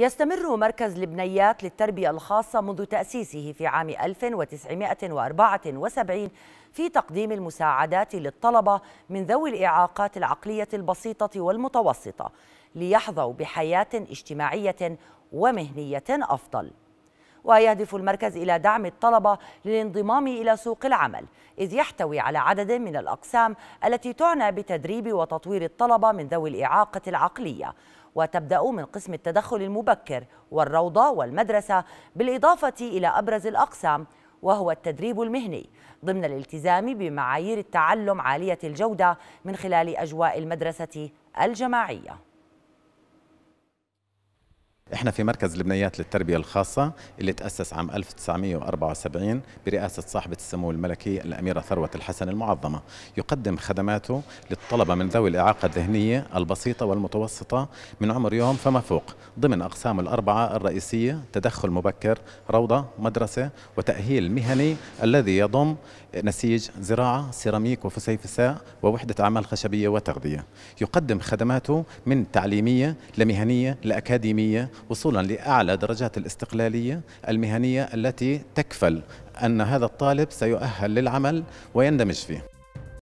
يستمر مركز لبنيات للتربية الخاصة منذ تأسيسه في عام 1974 في تقديم المساعدات للطلبة من ذوي الإعاقات العقلية البسيطة والمتوسطة ليحظوا بحياة اجتماعية ومهنية أفضل ويهدف المركز إلى دعم الطلبة للانضمام إلى سوق العمل إذ يحتوي على عدد من الأقسام التي تعنى بتدريب وتطوير الطلبة من ذوي الإعاقة العقلية وتبدأ من قسم التدخل المبكر والروضة والمدرسة بالإضافة إلى أبرز الأقسام وهو التدريب المهني ضمن الالتزام بمعايير التعلم عالية الجودة من خلال أجواء المدرسة الجماعية احنا في مركز لبنيات للتربية الخاصة اللي تأسس عام 1974 برئاسة صاحبة السمو الملكي الأميرة ثروة الحسن المعظمة يقدم خدماته للطلبة من ذوي الإعاقة الذهنية البسيطة والمتوسطة من عمر يوم فما فوق ضمن أقسام الأربعة الرئيسية تدخل مبكر روضة مدرسة وتأهيل مهني الذي يضم نسيج زراعة سيراميك وفسيفساء ووحدة أعمال خشبية وتغذية يقدم خدماته من تعليمية لمهنية لأكاديمية وصولا لأعلى درجات الاستقلالية المهنية التي تكفل أن هذا الطالب سيؤهل للعمل ويندمج فيه